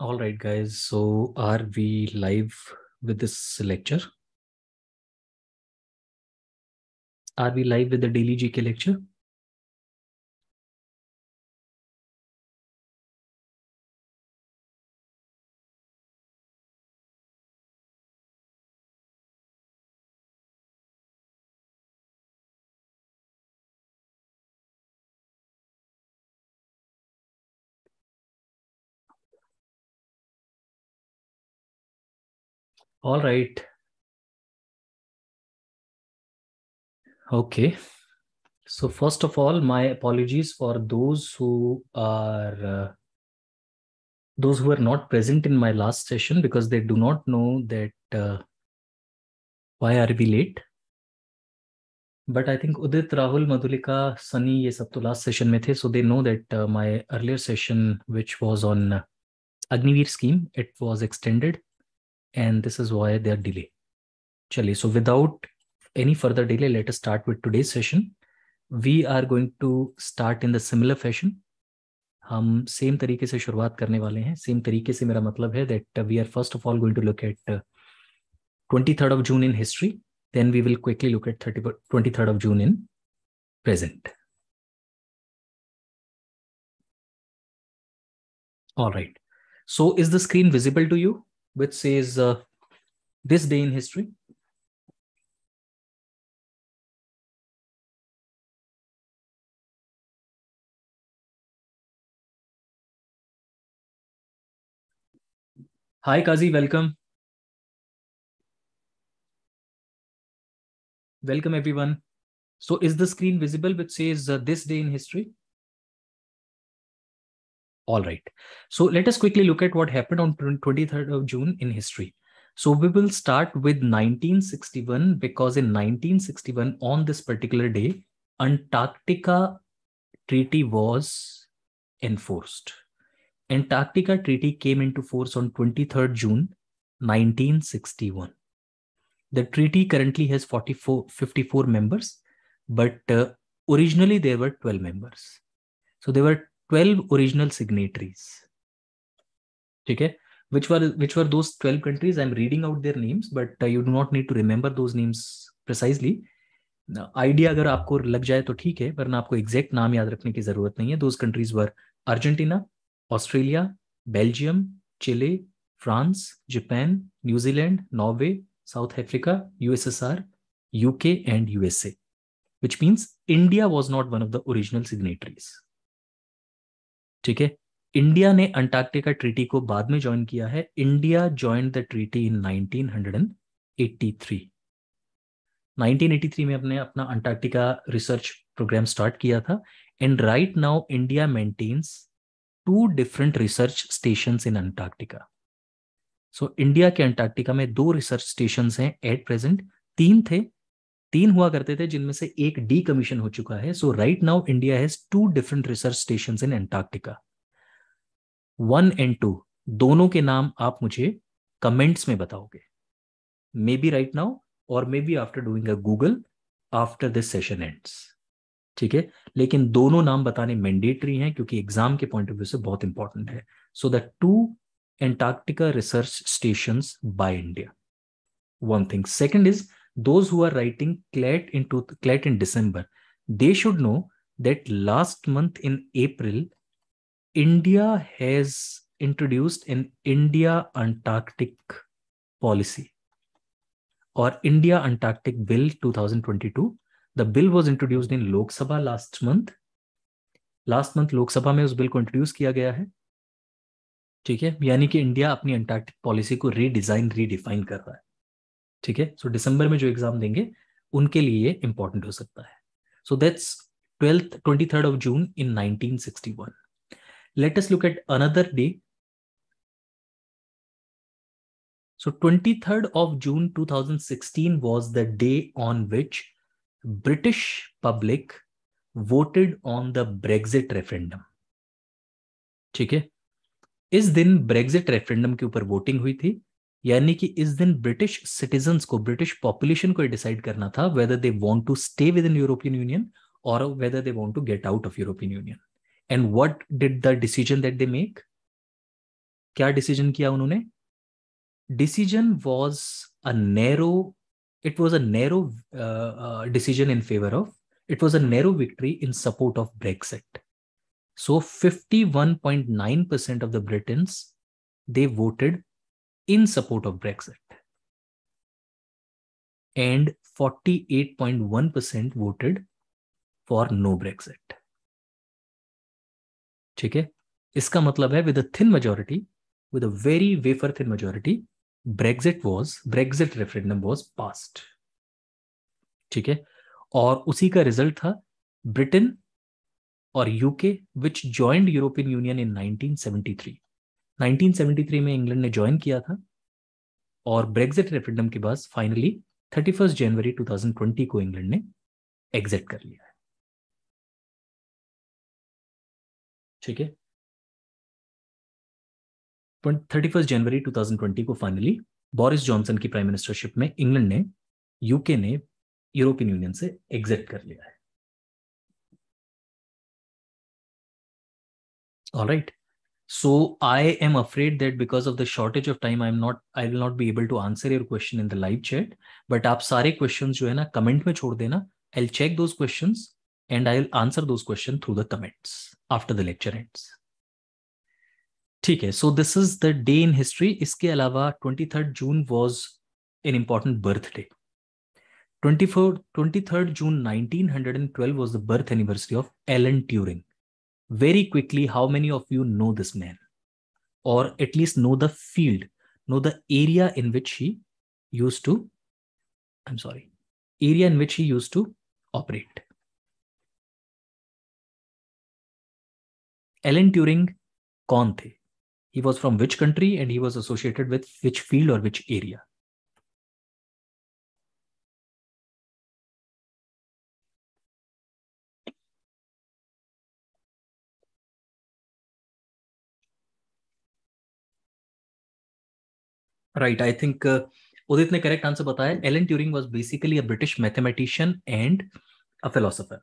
All right, guys. So, are we live with this lecture? Are we live with the daily GK lecture? All right. Okay. So first of all, my apologies for those who are uh, those who are not present in my last session because they do not know that uh, why are we late. But I think Udit, Rahul, Madhulika, Sunny, ये सब तो last session में थे, so they know that uh, my earlier session, which was on Agniveer scheme, it was extended and this is why they are delayed. Chale, so without any further delay, let us start with today's session. We are going to start in the similar fashion. हम same तरीके से शुरुआत करने वाले हैं same तरीके से मेरा मतलब है that we are first of all going to look at twenty third of June in history then we will quickly look at thirty twenty third of June in present all right so is the screen visible to you which says uh, this day in history. Hi, Kazi, welcome. Welcome, everyone. So is the screen visible which says uh, this day in history? All right. So let us quickly look at what happened on 23rd of June in history. So we will start with 1961 because in 1961, on this particular day, Antarctica Treaty was enforced. Antarctica Treaty came into force on 23rd June 1961. The treaty currently has 44, 54 members, but uh, originally there were 12 members. So there were 12 original signatories ठीक है which were which were those 12 countries i'm reading out their names but uh, you do not need to remember those names precisely idea अगर आपको लग जाए तो ठीक है वरना आपको एग्जैक्ट नाम याद रखने की जरूरत नहीं है those countries were Argentina Australia Belgium Chile France Japan New Zealand Norway South Africa USSR UK and USA which means India was not one of the original signatories. ठीक है इंडिया ने अंटार्कटिका ट्रीटी को बाद में ज्वाइन किया है India join the treaty in 1983 1983 में अपने अपना अंटार्कटिका रिसर्च प्रोग्राम स्टार्ट किया था and right now India maintains two different research station in Antarctica so India के अंटार्कटिका में दो रिसर्च स्टेशन हैं एट प्रेजेंट तीन थे तीन हुआ करते थे जिनमें से एक डी कमीशन हो चुका है so right now India has two different research station in Antarctica one and two दोनों के नाम आप मुझे कमेंट्स में बताओगे मे बी राइट नाउ और may be after doing a Google after this session ends ठीक है लेकिन दोनों नाम बताने मैंडेटरी हैं क्योंकि एग्जाम के पॉइंट ऑफ व्यू से बहुत इंपॉर्टेंट है so the two Antarctica research station by India one thing second is those who are writing CLAT in, to, CLAT in December, they should know that last month in April, India has introduced an India Antarctic policy or India Antarctic Bill 2022. The bill was introduced in Lok Sabha last month. Last month, Lok Sabha mein us bill ko introduce kiya gaya hai. ठीक है यानी कि India अपनी Antarctic policy को redesign redefine कर रहा है ठीक है सो दिसंबर में जो एग्जाम देंगे उनके लिए ये इंपॉर्टेंट हो सकता है so that's twelfth twenty third of June in nineteen sixty one at another day so twenty third of June two thousand sixteen was the day on which British public voted on the Brexit referendum ठीक है इस दिन Brexit referendum के ऊपर voting हुई थी यानी कि इस दिन ब्रिटिश सिटीजन को ब्रिटिश पॉपुलेशन को डिसाइड करना था whether they want to stay within European union और whether they want to get out of European union and what did the decision that they make क्या decision किया उन्होंने decision was a narrow it was a narrow decision in favour of it was a narrow victory in support of Brexit so percent of the Britons, they voted in support of Brexit. And 48.1% voted for no Brexit ठीक है इसका मतलब है with thin majority with very wafer thin majority Brexit was Brexit referendum was passed ठीक है और उसी का रिजल्ट था ब्रिटेन और UK which joined European union in 1973 1973 में इंग्लैंड ने ज्वाइन किया था और ब्रेग्जिट रेफरेंडम के बाद फाइनली 31 जनवरी 2020 को इंग्लैंड ने एग्जिट कर लिया है ठीक है थर्टी फर्स्ट जनवरी 2020 को फाइनली बोरिस जॉनसन की प्राइम मिनिस्टरशिप में इंग्लैंड ने यूके ने यूरोपियन यूनियन से एग्जिट कर लिया है alright right. so i am afraid that because of the shortage of time i'm not i will not be able to answer your question in the live chat but aap sare questions jo hai na comment mein chhod dena i'll check those questions and i'll answer those questions through the comments after the lecture ends ठीक है so this is the day in history इसके अलावा twenty third June was an important birthday twenty four twenty third June nineteen hundred and twelve was the birth anniversary of Alan Turing very quickly how many of you know this man or at least know the field know the area in which he used to i'm sorry area in which he used to operate alan turing kaun the he was from which country and he was associated with which field or which area Right. I think uh, ne correct answer bataya. Alan Turing was basically a British mathematician and a philosopher.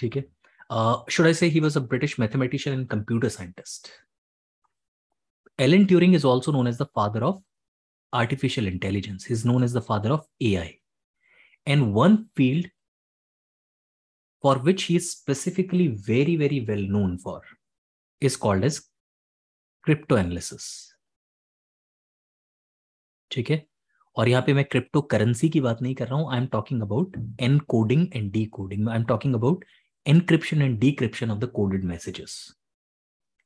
ठीक uh, should I say he was a British mathematician and computer scientist? Alan Turing is also known as the father of artificial intelligence. He's known as the father of AI. And one field for which he is specifically very, very well known for is called as cryptoanalysis. ठीक है और यहाँ पे मैं crypto currency की बात नहीं कर रहा हूँ I am talking about encoding and decoding I am talking about encryption and decryption of the coded messages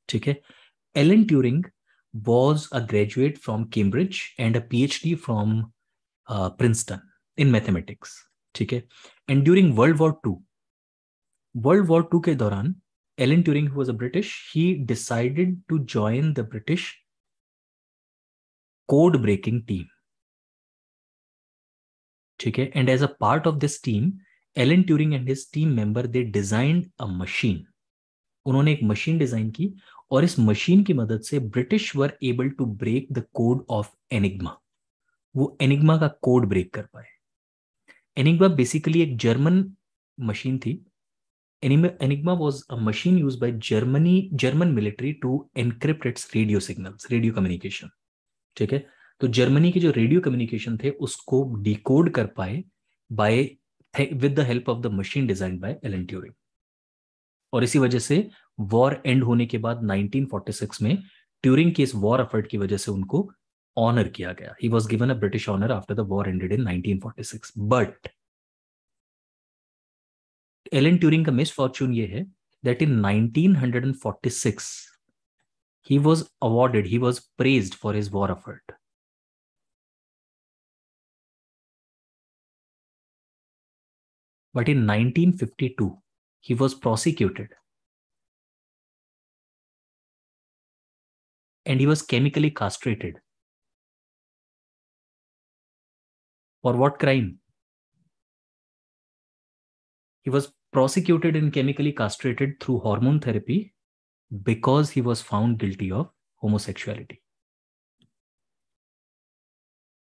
ठीक है Alan Turing a graduate from Cambridge and a P H D from Princeton in mathematics ठीक है and during world war two world war two के दौरान Alan Turing was a British he decided to join the British code breaking team ठीक है and as a part of this team Alan Turing and his team member they design a machine उन्होंने एक machine design की और इस machine की मदद से British were able to break the code of Enigma वो एनिग्मा का कोड ब्रेक कर पाए एनिग्मा बेसिकली एक जर्मन मशीन थी Enigma was a machine use by Germany German military to encrypt its radio signal radio communication ठीक है तो Germany के जो रेडियो कम्युनिकेशन थे उसको डिकोड कर पाए by with the help of the machine design by Alan Turing और इसी वजह से वॉर एंड होने के बाद 1946 में ट्यूरिंग के इस वॉर एफर्ट की वजह से उनको ऑनर किया गया he was given a British honour after the war ended in 1946 but Alan Turing का मिसफॉर्चून ये है that in 1946 he was awarded, he was praised for his war effort. But in 1952, he was prosecuted. And he was chemically castrated. For what crime? He was prosecuted and chemically castrated through hormone therapy because he was found guilty of homosexuality.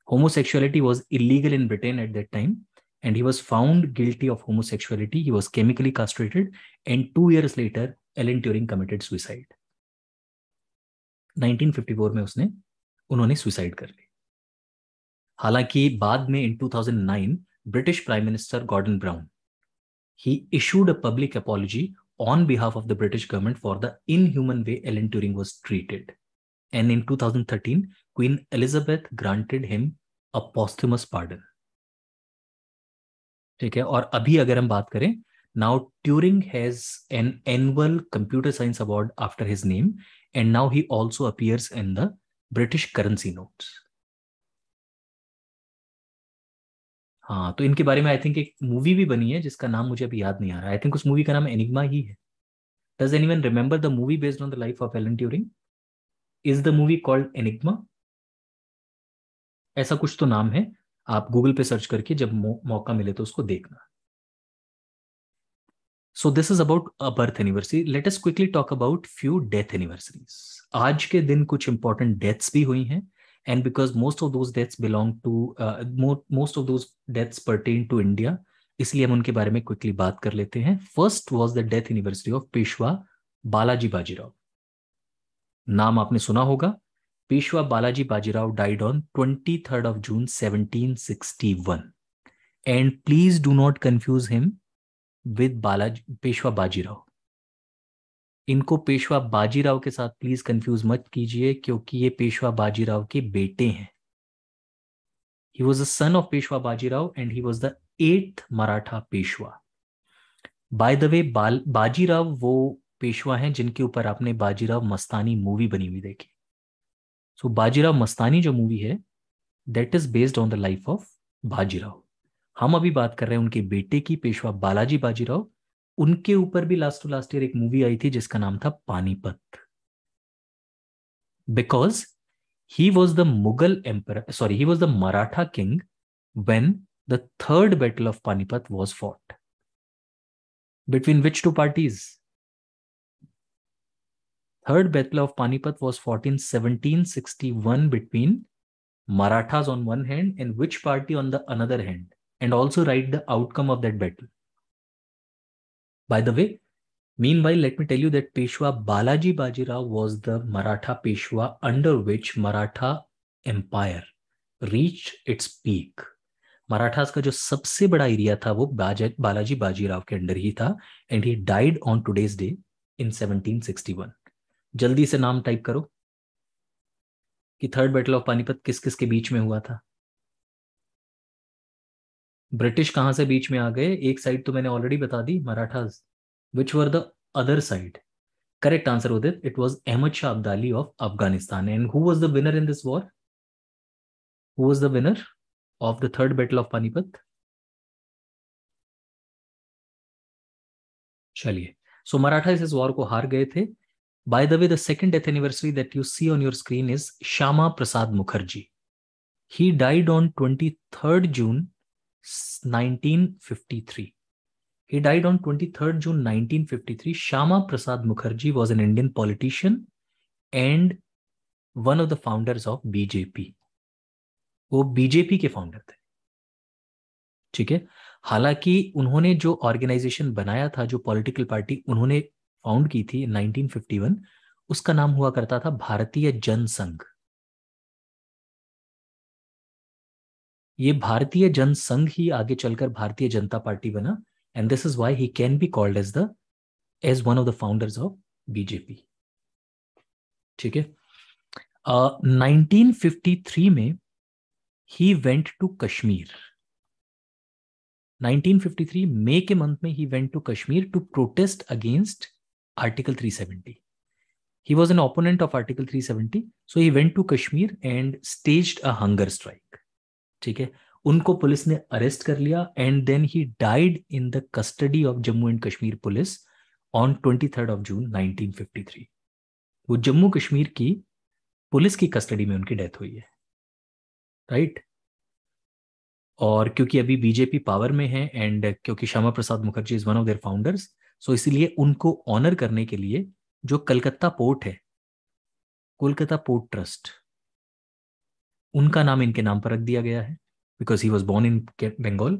Homosexuality was illegal in Britain at that time, and he was found guilty of homosexuality. He was chemically castrated, and two years later, Alan Turing committed suicide. 1954 में उसने उन्होंने suicide कर ली हालांकि बाद में in 2009 British prime minister Gordon Brown he issued a public apology on behalf of the British government for the inhuman way Alan Turing was treated. And in 2013, Queen Elizabeth granted him a posthumous pardon. ठीक है और अभी अगर हम बात करें now Turing has an annual computer science award after his name and now he also appears in the British currency notes हाँ तो इनके बारे में आई थिंक एक मूवी भी बनी है जिसका नाम मुझे अभी याद नहीं आ रहा आई थिंक उस मूवी का नाम एनिग्मा ही है does anyone remember the movie based on the life of Alan Turing is the movie called Enigma ऐसा कुछ तो नाम है आप गूगल पे सर्च करके जब मौका मिले तो उसको देखना so this is about a birth anniversary let us quickly talk about few death anniversaries आज के दिन कुछ इंपॉर्टेंट डेथ्स भी हुई हैं and because most of those deaths belong to uh, more, most of those deaths pertain to India इसलिए हम उनके बारे में क्विकली बात कर लेते हैं first was the death anniversary of Peshwa Balaji Bajirao नाम आपने सुना होगा Peshwa Balaji Bajirao died on twenty third of June seventeen sixty one and please do not confuse him with Balaji Peshwa Bajirao इनको पेशवा बाजीराव के साथ प्लीज कंफ्यूज मत कीजिए क्योंकि ये पेशवा बाजीराव के बेटे हैं he was the son of Peshwa Bajirao and he was the eighth Maratha Peshwa by the way Bajirao वो पेशवा हैं जिनके ऊपर आपने बाजीराव मस्तानी मूवी बनी हुई देखी सो so, बाजीराव मस्तानी जो मूवी है that is based on the life of Bajirao हम अभी बात कर रहे हैं उनके बेटे की पेशवा बालाजी बाजीराव उनके ऊपर भी लास्ट टू लास्ट ईयर एक मूवी आई थी जिसका नाम था Panipat because he was the Mughal emperor sorry he was the Maratha king when the third battle of Panipat was fought between which two parties third battle of Panipat was fought in seventeen sixty one between Marathas on one hand and which party on the another hand and also right the outcome of that battle By the way, meanwhile, let me tell you that Peshwa Balaji Bajirao was the Maratha Peshwa under which Maratha empire reached its peak. Marathas का जो सबसे बड़ा area था वो बालाजी बाजीराव के under he था and he died on today's day in 1761 जल्दी से नाम टाइप करो कि थर्ड बैटल ऑफ पानीपत किस किस के बीच में हुआ था ब्रिटिश कहां से बीच में आ गए एक साइड तो मैंने ऑलरेडी बता दी Maratha which were the other side correct answer Udit it was Ahmad Shah Abdali of Afghanistan and who was the winner in this war who was the winner of the third battle of Panipat चलिए सो मराठा इस वॉर को हार गए थे by the way the second death anniversary that you see on your screen is Shyama Prasad Mukherjee he died on twenty third June 1947 1953. He died on 23rd June 1953. Shama Prasad Mukherjee was an Indian politician and one of the founders of BJP. वो BJP के founder थे ठीक है हालांकि उन्होंने जो organisation बनाया था जो पॉलिटिकल पार्टी उन्होंने फाउंड की थी 1951 उसका नाम हुआ करता था भारतीय जनसंघ ये भारतीय जनसंघ ही आगे चलकर भारतीय जनता पार्टी बना and this is why he can be called as the as one of the founders of BJP ठीक है नाइनटीन फिफ्टी थ्री में ही वेंट टू कश्मीर 1953 मई के मंथ में he went to Kashmir to protest against article 370 he was an opponent of article 370 so he went to Kashmir and staged a hunger strike ठीक है उनको police ने अरेस्ट कर लिया and then he died in the custody of Jammu and Kashmir police on twenty third of June three वो जम्मू कश्मीर की police की custody में उनकी डेथ हुई है राइट और क्योंकि अभी बीजेपी पावर में है एंड क्योंकि Shyama Prasad Mukherjee is one of their founders so इसीलिए उनको ऑनर करने के लिए जो कलकत्ता पोर्ट है कोलकाता पोर्ट ट्रस्ट उनका नाम इनके नाम पर रख दिया गया है because he was born in Bengal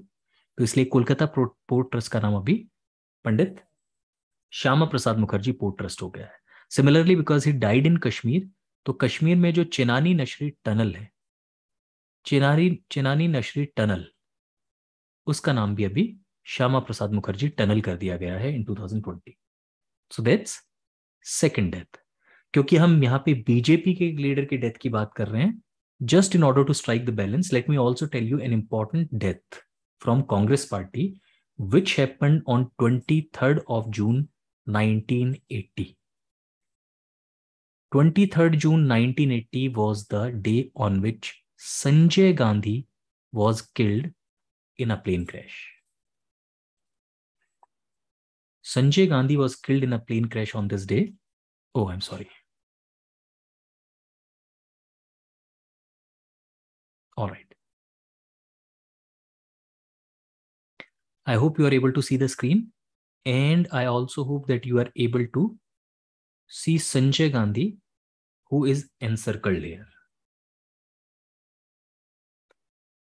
तो इसलिए कोलकाता पोर्ट ट्रस्ट का नाम अभी पंडित श्यामा प्रसाद मुखर्जी पोर्ट ट्रस्ट हो गया है similarly because he died in Kashmir तो कश्मीर में जो चेनानी नशरी टनल है चिनारी चेनानी नशरी टनल उसका नाम भी अभी श्यामा प्रसाद मुखर्जी टनल कर दिया गया है in 2020 so that's second death क्योंकि हम यहाँ पे बीजेपी के लीडर की डेथ की बात कर रहे हैं just in order to strike the balance let me also tell you an important death from congress party which happened on 23rd of june 1980 23rd june 1980 was the day on which sanjay gandhi was killed in a plane crash sanjay gandhi was killed in a plane crash on this day oh i'm sorry All right. I hope you are able to see the screen. And I also hope that you are able to see Sanjay Gandhi, who is encircled here.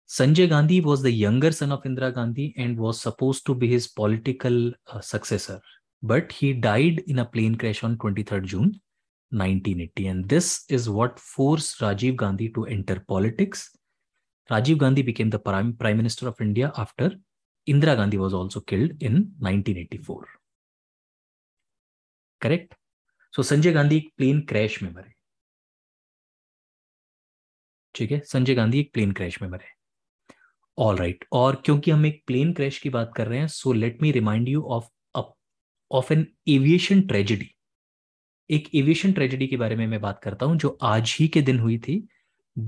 Sanjay Gandhi was the younger son of Indira Gandhi and was supposed to be his political uh, successor. But he died in a plane crash on 23rd June 1980. And this is what forced Rajiv Gandhi to enter politics Rajiv Gandhi became the prime, prime minister of India after Indira Gandhi was also killed in 1984. Correct? So Sanjay Gandhi एक plane crash में मरे ठीक है संजय गांधी एक plane crash में मरे all right right. और क्योंकि हम एक प्लेन क्रैश की बात कर रहे हैं so let me remind you of of an aviation tragedy एक एविएशन ट्रेजेडी के बारे में मैं बात करता हूं जो आज ही के दिन हुई थी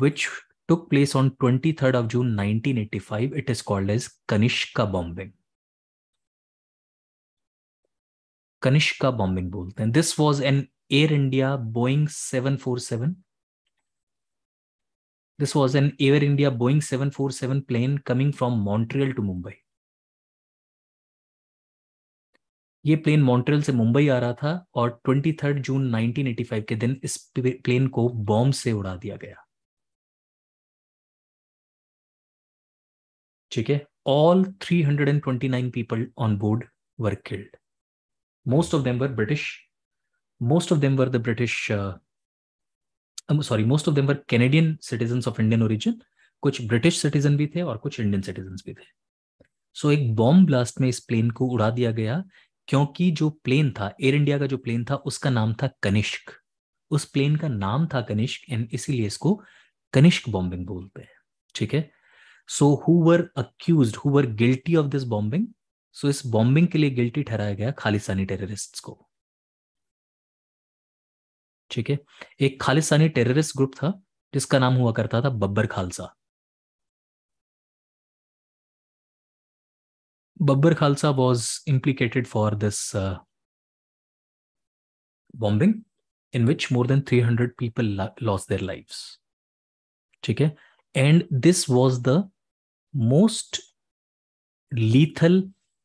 विच took place on 23rd of June 1985. It is called as Kanishka bombing. Kanishka bombing बोलते हैं this was an Air India Boeing 747 This was an Air India Boeing 747 plane coming from Montreal to Mumbai. ये plane Montreal से मुंबई आ रहा था और 23 जून 1985 के दिन इस प्लेन को बॉम्ब से उड़ा दिया गया ठीक है all 329 people on board were killed most of them were British most of them were the British sorry most of them were Canadian citizen of Indian origin कुछ ब्रिटिश सिटीजन भी थे और कुछ इंडियन सिटीजन भी थे so so, एक bomb blast में इस प्लेन को उड़ा दिया गया क्योंकि जो प्लेन था एयर इंडिया का जो प्लेन था उसका नाम था कनिष्क उस प्लेन का नाम था कनिष्क एंड इसीलिए इसको कनिष्क बॉम्बिंग बोलते हैं ठीक है so who were accused who were guilty of this bombing so इस बॉम्बिंग के लिए गिल्टी ठहराया गया खालिस्तानी टेररिस्ट को ठीक है एक खालिस्तानी टेररिस्ट ग्रुप था जिसका नाम हुआ करता था Babbar Khalsa Babbar Khalsa was implicated for this bombing in which more than three hundred people lost their life ठीक है and this was the most lethal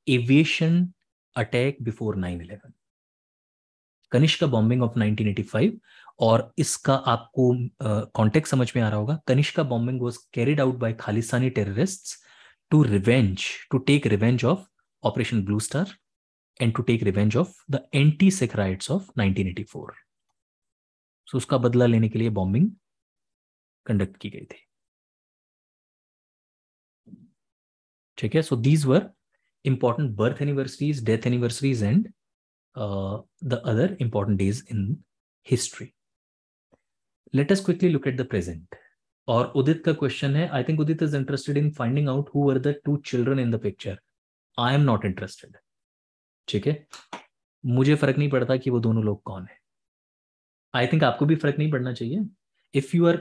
aviation attack before nine eleven Kanishka bombing of nineteen eighty five और इसका आपको contact uh, समझ में आ रहा होगा Kanishka bombing was carried out by Khalistani terrorist to revenge to take revenge of Operation Blue Star and to take revenge of the anti Sikh riot of nineteen eighty four so उसका बदला लेने के लिए बॉम्बिंग कंडक्ट की गई थी ठीक है so these were important birth anniversaries death anniversaries and the other important days in history let Let quickly look at the present और उदित का क्वेश्चन है I think Udit is interested in finding out who are the two children in the picture I am not interested ठीक है मुझे फर्क नहीं पड़ता कि वो दोनों लोग कौन है आई थिंक आपको भी फर्क नहीं पड़ना चाहिए if you are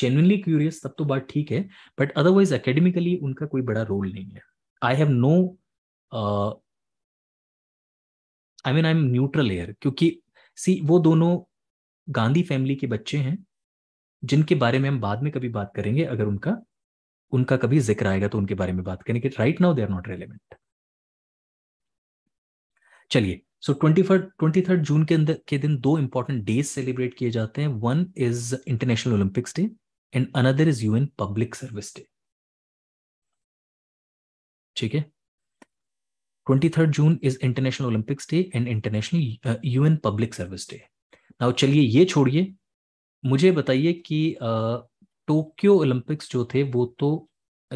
genuinely curious तब तो बात ठीक है बट अदरवाइज एकेडमिकली उनका कोई बड़ा रोल नहीं है I have no I mean I am neutral here क्योंकि सी वो दोनों गांधी फैमिली के बच्चे हैं जिनके बारे में हम बाद में कभी बात करेंगे अगर उनका उनका कभी जिक्र आएगा तो उनके बारे में बात करेंगे right now they are not relevant चलिए so twenty twenty third June के अंदर के दिन दो इंपॉर्टेंट डेज सेलिब्रेट किए जाते हैं one is international Olympics day and another is UN public service day ठीक है twenty third June is international Olympics day and international UN public service day now चलिए ये छोड़िए मुझे बताइए कि टोक्यो uh, ओलंपिक्स जो थे वो तो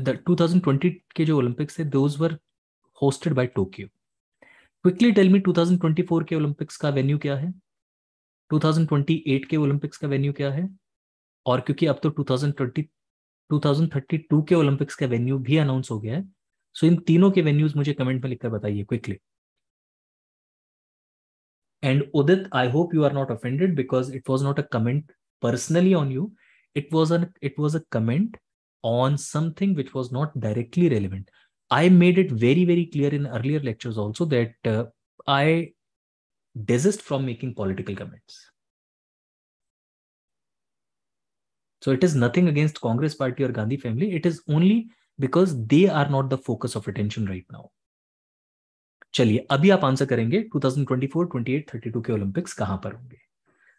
टू थाउजेंड ट्वेंटी के जो ओलंपिक्स थे those were hosted by Tokyo quickly tell me 2024 के ओलंपिक्स का वेन्यू क्या है 2028 के ओलंपिक्स का वेन्यू क्या है और क्योंकि अब तो 2020 2032 के ओलंपिक्स का वेन्यू भी अनाउंस हो गया है सो so इन तीनों के वेन्यूज मुझे कमेंट में लिखकर बताइए quickly and Udit I hope you are not offended because it was not a comment personally on you it was an was a comment on something which was not directly relevant I made it very, very clear in earlier lectures also that uh, I desist from making political comments. So it is nothing against Congress party or Gandhi family. It is only because they are not the focus of attention right now. चलिए अभी आप answer करेंगे 2024, 28, 32 के Olympics कहां पर होंगे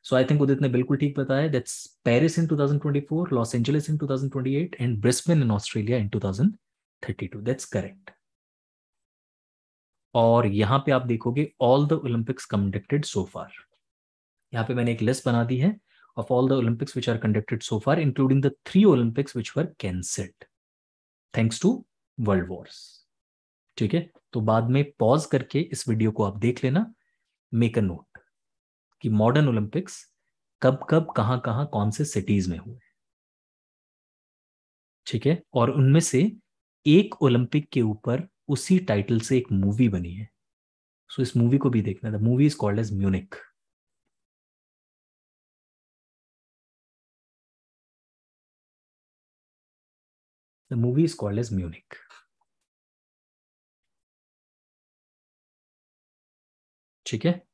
सो आई think उदित ने बिल्कुल ठीक बताया that's Paris in 2024, Los Angeles in 2028 and Brisbane in Australia in 2000 thirty two that's correct और यहां पे आप देखोगे all the Olympics conducted so far यहां पे मैंने एक लिस्ट बना दी है of all the Olympics which are conducted so far including the three Olympics which were cancelled thanks to world wars ठीक है तो बाद में पॉज करके इस वीडियो को आप देख लेना मेक अ नोट कि मॉडर्न ओलंपिक्स कब कब कहां कहां कौन से सिटीज में हुए ठीक है और उनमें से एक ओलंपिक के ऊपर उसी टाइटल से एक मूवी बनी है सो so, इस मूवी को भी देखना the movie is called as Munich the movie is called as Munich ठीक है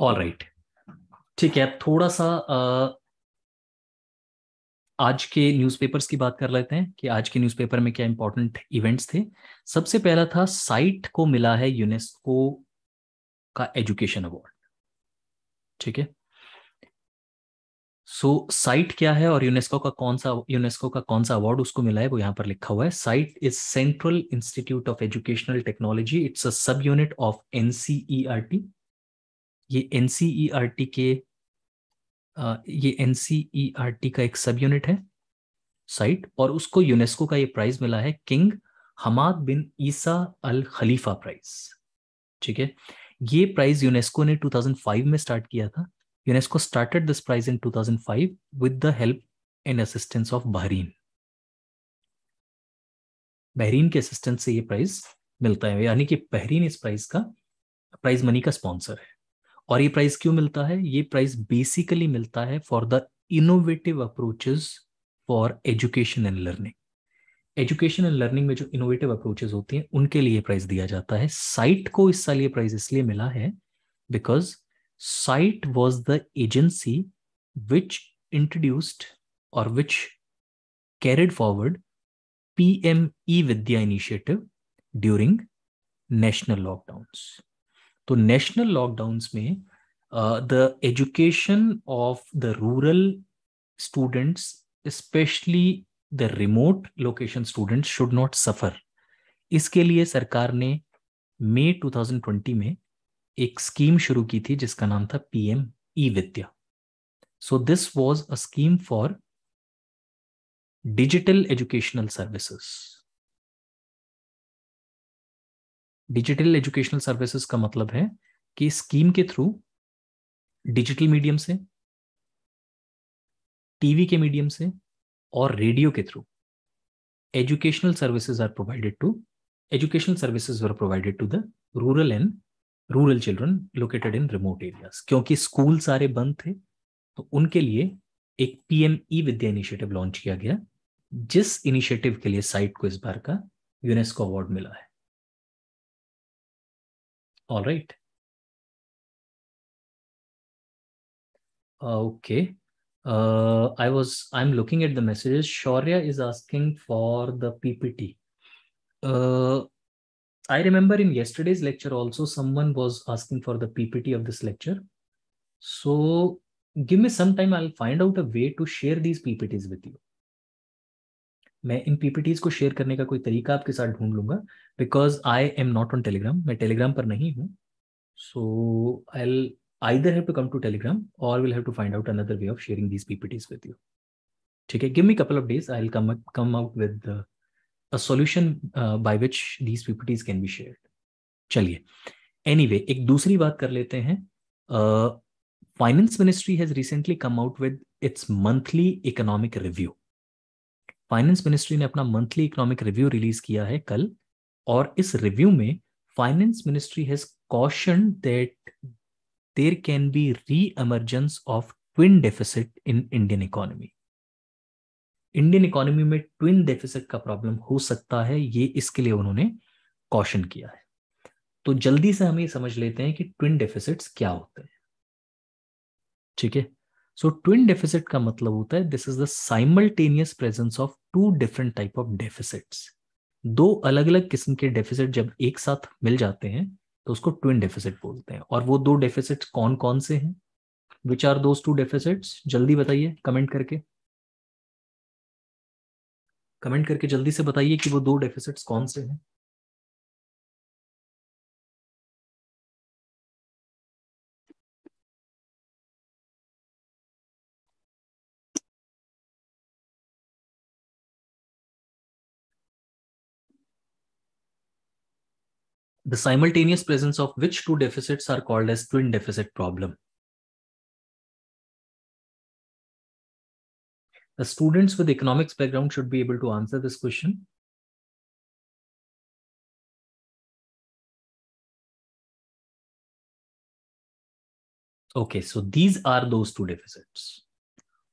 ऑल राइट ठीक है थोड़ा सा आज के न्यूज़पेपर्स की बात कर लेते हैं कि आज के न्यूज़पेपर में क्या इंपॉर्टेंट इवेंट्स थे सबसे पहला था साइट को मिला है यूनेस्को का एजुकेशन अवार्ड ठीक है सो साइट क्या है और यूनेस्को का कौन सा यूनेस्को का कौन सा अवार्ड उसको मिला है वो यहां पर लिखा हुआ है CIET is central institute of educational technology it's a sub unit of NCERT ये एन e के ये N C E R T का एक सब यूनिट है साइट और उसको यूनेस्को का ये प्राइज मिला है King Hamad bin Isa Al Khalifa prize ठीक है ये प्राइज यूनेस्को ने 2005 में स्टार्ट किया था UNESCO started this prize in 2005 with the help and assistance of Bahrain Bahrain के असिस्टेंस से ये प्राइज मिलता है यानी कि बहरीन इस प्राइज का प्राइज मनी का स्पॉन्सर है और ये प्राइस क्यों मिलता है ये प्राइस बेसिकली मिलता है for the innovative approaches for education and learning education and learning में जो इनोवेटिव अप्रोचेस होती हैं उनके लिए प्राइस दिया जाता है साइट को इस साल ये प्राइस इसलिए मिला है because CIET was the agency which introduced और which carried forward P M E Vidya initiative during national lockdown तो नेशनल लॉकडाउंस में the education of the rural students specially the remote location students should not suffer इसके लिए सरकार ने मई 2020 में एक scheme शुरू की थी जिसका नाम था PM e Vidya so this was a scheme for digital educational services digital educational services का मतलब है कि स्कीम के थ्रू डिजिटल मीडियम से टीवी के मीडियम से और रेडियो के through educational services are provided to educational services are provided to the rural and rural children located in remote area क्योंकि स्कूल सारे बंद थे तो उनके लिए एक पीएमई विद्या इनिशिएटिव लॉन्च किया गया जिस इनिशिएटिव के लिए साइट को इस बार का यूनेस्को अवार्ड मिला है All right. Uh, okay. Uh, I was, I'm looking at the messages. Shaurya is asking for the PPT. Uh, I remember in yesterday's lecture also, someone was asking for the PPT of this lecture. So give me some time. I'll find out a way to share these PPTs with you. मैं इन PPTs को share करने का कोई तरीका आपके साथ ढूंढ लूंगा because I am not on Telegram मैं टेलीग्राम पर नहीं हूँ so I either have to come to Telegram और will have to find out another way of sharing these PPTs with you ठीक है give me couple of days I come come out with a solution by which these PPTs can be share चलिए any anyway एक दूसरी बात कर लेते हैं finance ministry has recently come out with its monthly economic review finance ministry ने अपना monthly economic review release किया है कल और इस रिव्यू में finance ministry has caution that there can be reemergence of twin deficit in Indian economy Indian economy में twin deficit का प्रॉब्लम हो सकता है ये इसके लिए उन्होंने कॉशन किया है तो जल्दी से हम ये समझ लेते हैं कि ट्विन डेफिसिट्स क्या होते हैं ठीक है सो ट्विन डेफिसिट का मतलब होता है this is the simultaneous presence of two different type of deficits दो अलग अलग किस्म के डेफिसिट जब एक साथ मिल जाते हैं तो उसको ट्विन डेफिसिट बोलते हैं और वो दो डेफिसिट कौन कौन से हैं which are those two deficits जल्दी बताइए कमेंट करके कमेंट करके जल्दी से बताइए कि वो दो डेफिसिट्स कौन से हैं the simultaneous presence of which two deficits are called as twin deficit problem. The students with economics background should be able to answer this question. Okay, so these are those two deficits.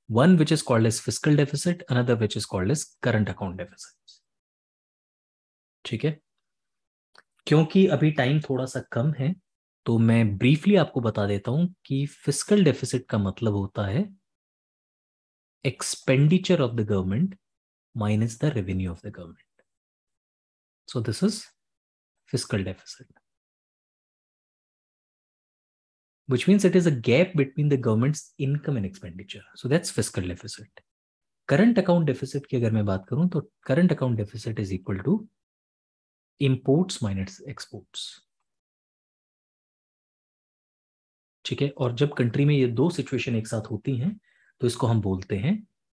One which is called as fiscal deficit, another which is called as current account deficit. Okay. क्योंकि अभी time थोड़ा सा कम है तो मैं briefly आपको बता देता हूं कि फिजिकल डेफिसिट का मतलब होता है expenditure of the government minus the revenue of the government so this is fiscal deficit which means it is a gap between the government income and expenditure so that's fiscal deficit current account deficit की अगर मैं बात करूं तो current account deficit is equal to imports minus exports ठीक है और जब कंट्री में ये दो सिचुएशन एक साथ होती हैं तो इसको हम बोलते हैं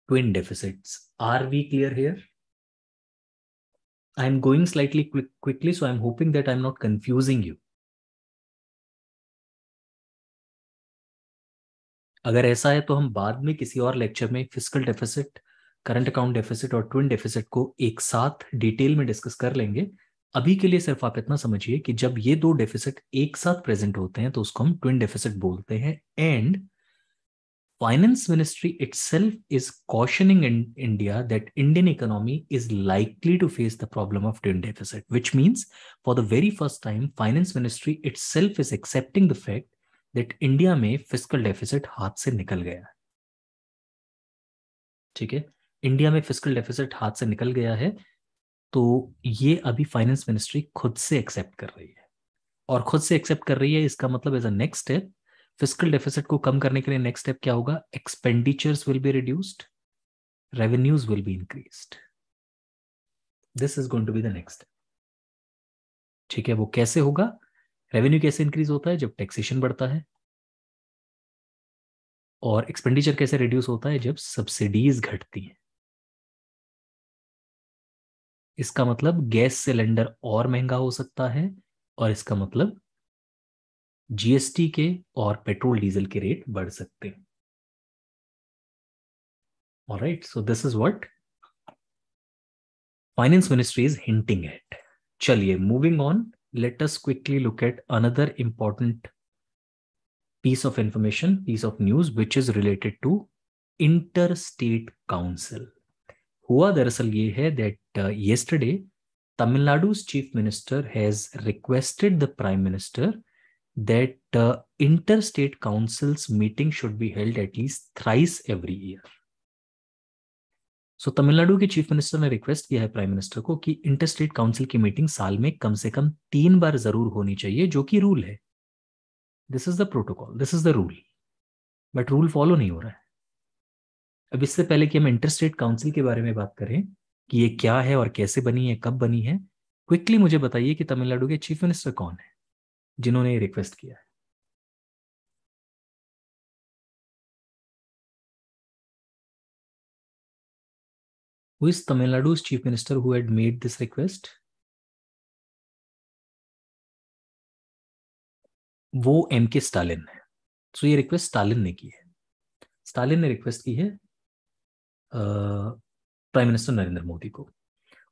twin deficits are we clear here I am going slightly quickly so I am hoping that I am not confusing you अगर ऐसा है तो हम बाद में किसी और लेक्चर में fiscal deficit current account deficit और ट्विन डेफिसिट को एक साथ डिटेल में डिस्कस कर लेंगे अभी के लिए सिर्फ आप इतना समझिए कि जब ये दो डेफिसिट एक साथ प्रेजेंट होते हैं तो उसको हम ट्विन डेफिसिट बोलते हैं and finance ministry self is cautioning in India that Indian economy is likely to face the problem of twin deficit which means for the very first time finance ministry itself is accepting the fact that India में fiscal deficit हाथ से निकल गया ठीक है India में fiscal deficit हाथ से निकल गया है तो ये अभी फाइनेंस मिनिस्ट्री खुद से एक्सेप्ट कर रही है और खुद से एक्सेप्ट कर रही है इसका मतलब as a next step fiscal deficit को कम करने के लिए नेक्स्ट स्टेप क्या होगा expenditures will be reduced revenues will be increased this is going to be the next ठीक है वो कैसे होगा रेवेन्यू कैसे इंक्रीज होता है जब टैक्सेशन बढ़ता है और एक्सपेंडिचर कैसे रिड्यूस होता है जब सब्सिडीज घटती हैं इसका मतलब गैस सिलेंडर और महंगा हो सकता है और इसका मतलब जीएसटी के और पेट्रोल डीजल के रेट बढ़ सकते हैं all right so this is what finance ministry is hinting at chaliye moving on let us quickly look at another important piece of information piece of news which is related to interstate council हुआ दरअसल ये है that yesterday Tamil Nadu chief minister has requested the prime minister that inter state councils meeting should be held at least thrice every year so Tamil Nadu के chief minister ने request किया है prime minister को कि इंटर स्टेट काउंसिल की मीटिंग साल में कम से कम तीन बार जरूर होनी चाहिए जो कि रूल है this is the protocol this is the rule but rule follow नहीं हो रहा है अब इससे पहले कि हम इंटर स्टेट काउंसिल के बारे में बात करें कि ये क्या है और कैसे बनी है कब बनी है क्विकली मुझे बताइए कि तमिलनाडु के चीफ मिनिस्टर कौन है जिन्होंने ये रिक्वेस्ट किया है who is Tamil chief minister who had made वो एम के स्टालिन है सो so, ये रिक्वेस्ट स्टालिन ने की है स्टालिन ने रिक्वेस्ट की है प्राइम मिनिस्टर नरेंद्र मोदी को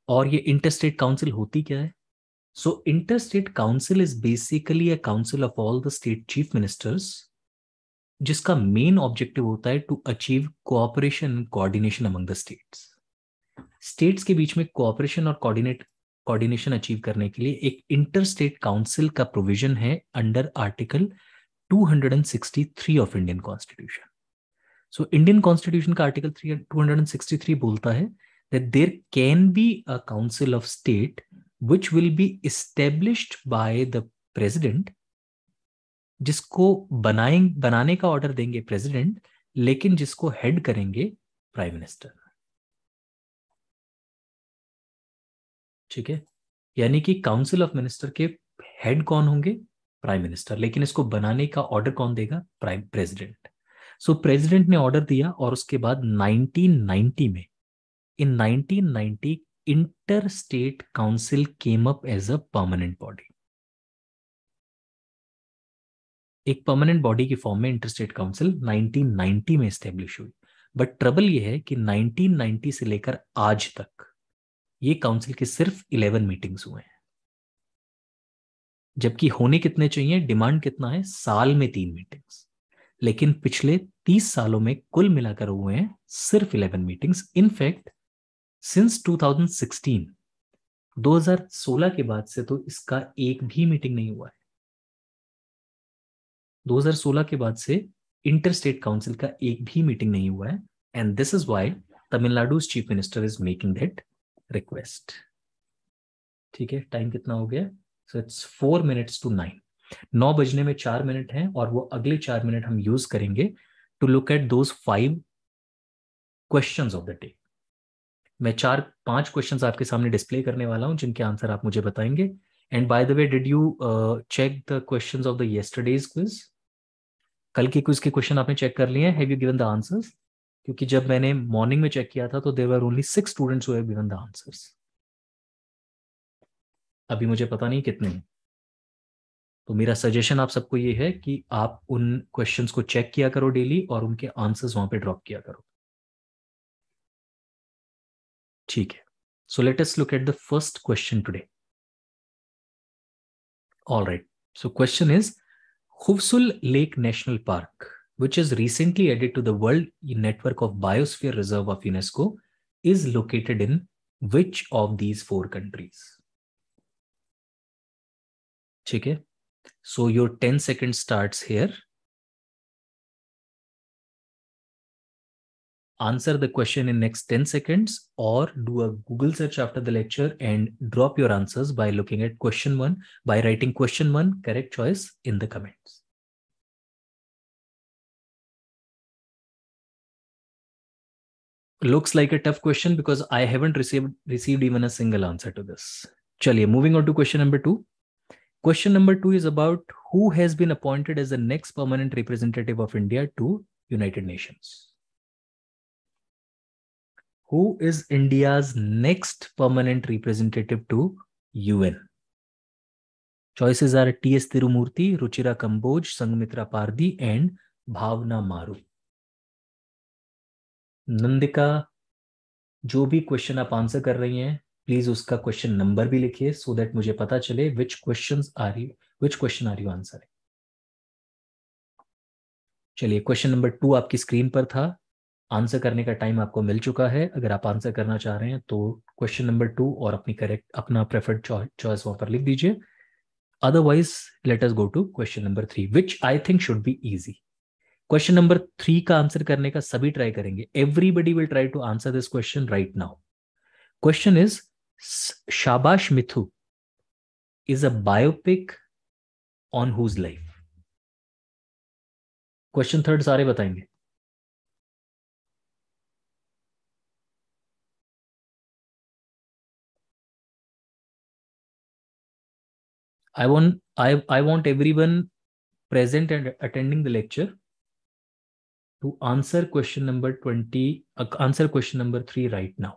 और ये इंटर स्टेट काउंसिल होती क्या है so inter state council is basically a council of all the state chief ministers जिसका मेन ऑब्जेक्टिव होता है to achieve cooperation and coordination among the states states के बीच में कोऑपरेशन और कोऑर्डिनेट कोऑर्डिनेशन अचीव करने के लिए एक इंटर स्टेट काउंसिल का प्रोविजन है under article 263 of Indian constitution so Indian constitution का article three two hundred and sixty three बोलता है that there can be a council of state which will be established by the president जिसको बनाए बनाने का order देंगे president लेकिन जिसको हेड करेंगे प्राइम मिनिस्टर ठीक है यानी कि काउंसिल ऑफ मिनिस्टर के हेड कौन होंगे प्राइम मिनिस्टर लेकिन इसको बनाने का ऑर्डर कौन देगा प्राइम प्रेसिडेंट सो प्रेसिडेंट ने ऑर्डर दिया और उसके बाद 1990 में in 1990 inter state council came up as a permanent body एक परमानेंट बॉडी की फॉर्म में इंटर स्टेट काउंसिल 1990 में स्टेब्लिश हुई बट ट्रबल ये है कि 1990 से लेकर आज तक ये काउंसिल के सिर्फ 11 मीटिंग्स हुए हैं जबकि होने कितने चाहिए डिमांड कितना है साल में तीन मीटिंग्स लेकिन पिछले तीस सालों में कुल मिलाकर हुए हैं सिर्फ इलेवन मीटिंग्स इनफैक्ट सिंस 2016 2016 के बाद से तो इसका एक भी मीटिंग नहीं हुआ है 2016 के बाद से इंटर स्टेट काउंसिल का एक भी मीटिंग नहीं हुआ है and this is why Tamil Nadu chief minister is making that request ठीक है टाइम कितना हो गया so it's four minutes to nine नौ बजने में चार मिनट हैं और वो अगले चार मिनट हम यूज करेंगे to look at those five question of the day मैं चार पांच क्वेश्चन आपके सामने डिस्प्ले करने वाला हूं जिनके आंसर आप मुझे बताएंगे and by the way did you check the question of the yesterday's quiz कल के क्विज के क्वेश्चन आपने चेक कर लिए have you given the answers क्योंकि जब मैंने मॉर्निंग में चेक किया था तो there are only six students who've given the answers अभी मुझे पता नहीं कितने हैं तो मेरा सजेशन आप सबको ये है कि आप उन क्वेश्चंस को चेक किया करो डेली और उनके आंसर्स वहां पे ड्रॉप किया करो ठीक है so let us look at the first question today all right so question is Khuvsgul lake national park which is recently added to the world network of biosphere reserve of UNESCO is located in which of these four countries ठीक है So your 10 seconds starts here. Answer the question in next 10 seconds or do a Google search after the lecture and drop your answers by looking at question one, by writing question one, correct choice in the comments. Looks like a tough question because I haven't received received even a single answer to this. Chaliye, moving on to question number two. Question number two is about who has been appointed as the next permanent representative of India to United Nations. Who is India's next permanent representative to UN? Choices are T.S. Tirumurti, Ruchira Kamboj, Sangmitra Pardhi, and Bhavna Maru. नंदिका जो भी question आप answer कर रही हैं please उसका question number भी लिखिए so that मुझे पता चले which question are you which question are you answer चलिए क्वेश्चन नंबर टू आपकी स्क्रीन पर था आंसर करने का टाइम आपको मिल चुका है अगर आप आंसर करना चाह रहे हैं तो क्वेश्चन नंबर टू और अपनी करेक्ट अपना प्रेफर्ड चॉइस वहां पर लिख दीजिए otherwise let us go to question number three which I think should be easy question number three का आंसर करने का सभी ट्राई करेंगे everybody will try to answer this question right now question is Shabash Mithu is a biopic on whose life? Question third, सारे बताएंगे I want I I want everyone present and attending the lecture to answer question number twenty uh, answer question number three right now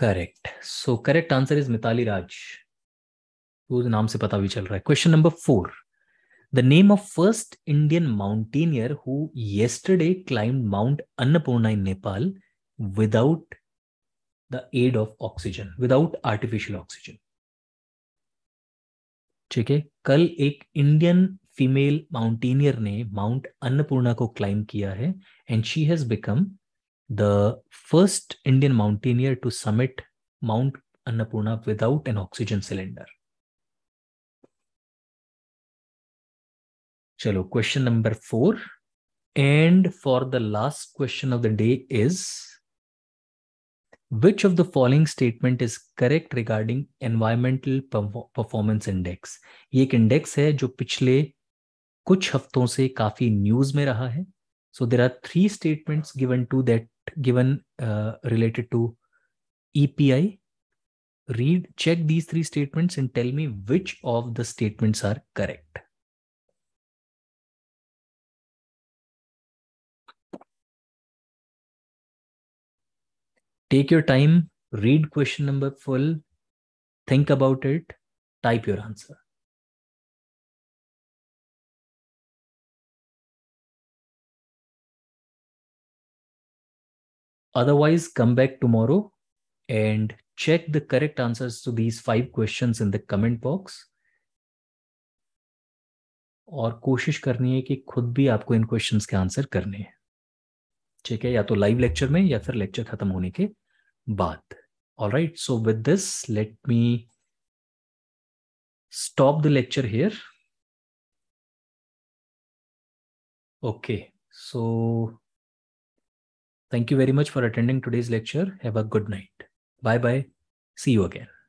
correct so correct answer is Mithali Raj उस नाम से पता भी चल रहा है question number four the name of first Indian mountaineer who yesterday climb mount Annapurna in Nepal without the aid of oxygen without artificial oxygen ठीक है कल एक इंडियन फीमेल माउंटेनियर ने माउंट अन्नपूर्णा को क्लाइंब किया है and she has become the first Indian mountaineer to summit Mount Annapurna without an oxygen cylinder. Chalo, question number four. And for the last question of the day is which of the following statement is correct regarding environmental performance index? ये एक index है जो पिछले कुछ हफ्तों से काफी news में रहा है So there are three statements given to that given uh, related to EPI, read, check these three statements and tell me which of the statements are correct. Take your time, read question number full, think about it, type your answer. otherwise come back tomorrow and check the correct answers to these five questions in the comment box और कोशिश करनी है कि खुद भी आपको इन questions के answer करने हैं ठीक है या तो लाइव लेक्चर में या फिर लेक्चर खत्म होने के बाद all right so with this let me stop the lecture here okay so Thank you very much for attending today's lecture. Have a good night. Bye bye. See you again.